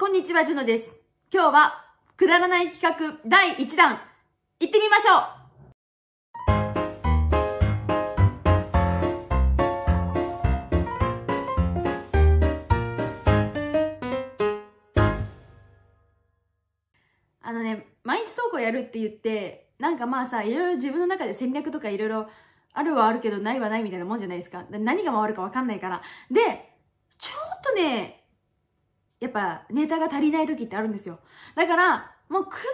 こんにちは、ジュノです。今日は、くだらない企画第1弾、行ってみましょうあのね、毎日投稿やるって言って、なんかまあさ、いろいろ自分の中で戦略とかいろいろあるはあるけどないはないみたいなもんじゃないですか。何が回るかわかんないから。で、ちょっとね、やっぱネタが足りない時ってあるんですよ。だから、もうくだらね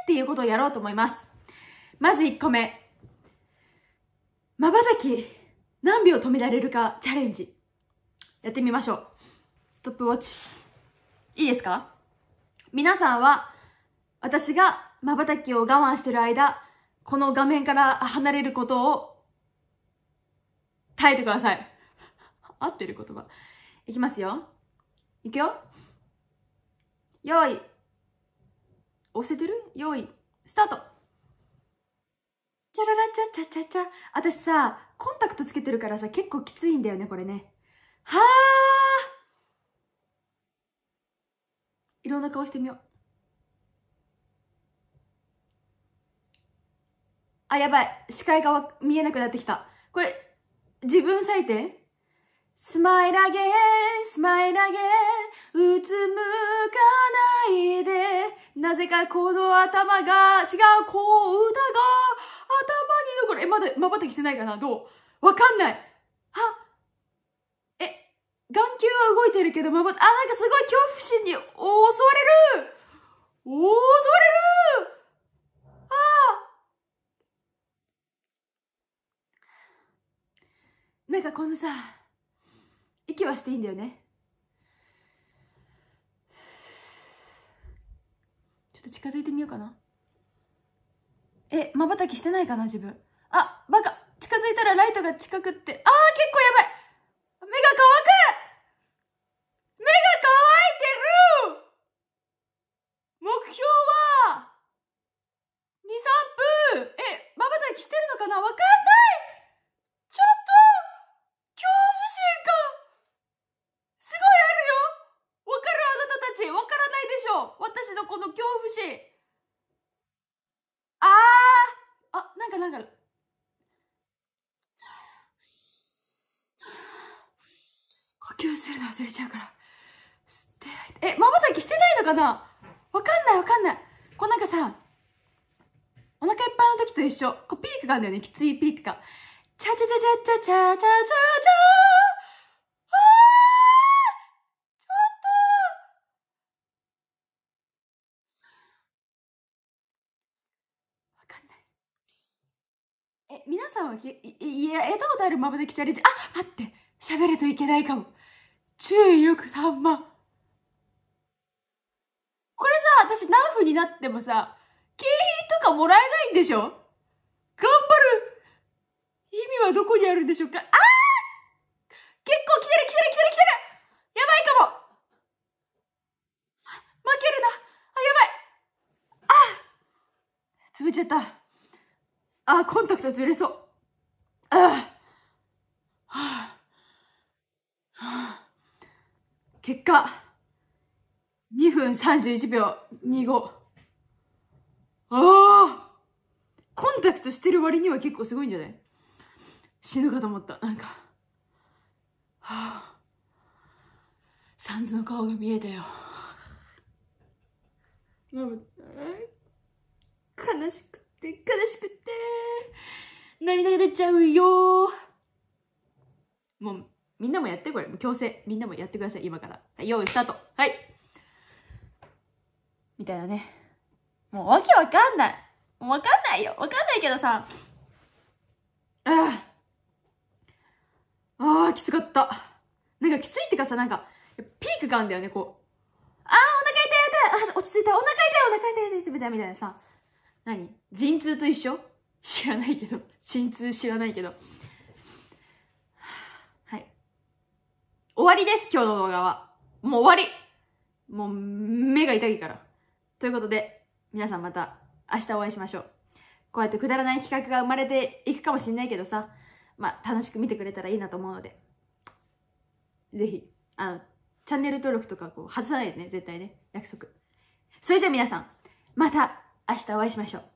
えっていうことをやろうと思います。まず1個目。瞬き、何秒止められるかチャレンジ。やってみましょう。ストップウォッチ。いいですか皆さんは、私が瞬きを我慢してる間、この画面から離れることを耐えてください。合ってる言葉。いきますよ。いくよ用意押せてる用意スタートチャララチャチャチャチャ私さコンタクトつけてるからさ結構きついんだよねこれねはあいろんな顔してみようあやばい視界が見えなくなってきたこれ自分採点スマイ l e again, s m うつむかないでなぜかこの頭が違うこう歌が頭に残るえまだまばたきしてないかなどうわかんないはえ眼球は動いてるけどまばあなんかすごい恐怖心に襲われる襲われるあなんかこのさ息はしていいんだよねちょっと近づいてみようかなえまばたきしてないかな自分あバカ近づいたらライトが近くってあー結構やばい目が乾く目が乾いてる目標は23分えまばたきしてるのかなわかる私のこの恐怖心あーあなんかなんか呼吸するの忘れちゃうから吸ってえまばたきしてないのかなわかんないわかんないこうなんかさお腹いっぱいの時と一緒こうピークがあるんだよねきついピークがチャチャチャチャチャチャチャチャチャえ、皆さんはき、い、いや、やったことあるまばたきチャれンジ。あ、待って。喋るといけないかも。注意よくさんま。これさ、私何イになってもさ、景品とかもらえないんでしょ頑張る意味はどこにあるんでしょうかあー結構来てる来てる来てる来てるやばいかも負けるなあ、やばいあつぶちゃった。あ、コンタクトずれそう。あはあはあ、結果、2分31秒25。ああコンタクトしてる割には結構すごいんじゃない死ぬかと思った。なんか。はあ、サンズの顔が見えたよ。悲しくて、悲しくて。涙が出ちゃうよもう、みんなもやってこれ。強制。みんなもやってください、今から。はい、用意スタート。はい。みたいなね。もうわけわかんない。わかんないよ。わかんないけどさ。ああ。ああ、きつかった。なんかきついってかさ、なんか、ピークがあんだよね、こう。ああ、お腹痛い、痛い、あ、落ち着いた、お腹痛い、お腹痛い、痛い、みたいなさ。何陣痛と一緒知らないけど 心痛知らないけどはい終わりです今日の動画はもう終わりもう目が痛いからということで皆さんまた明日お会いしましょうこうやってくだらない企画が生まれていくかもしんないけどさまあ楽しく見てくれたらいいなと思うのでぜひあのチャンネル登録とかこう外さないでね絶対ね約束それじゃあ皆さんまた明日お会いしましょう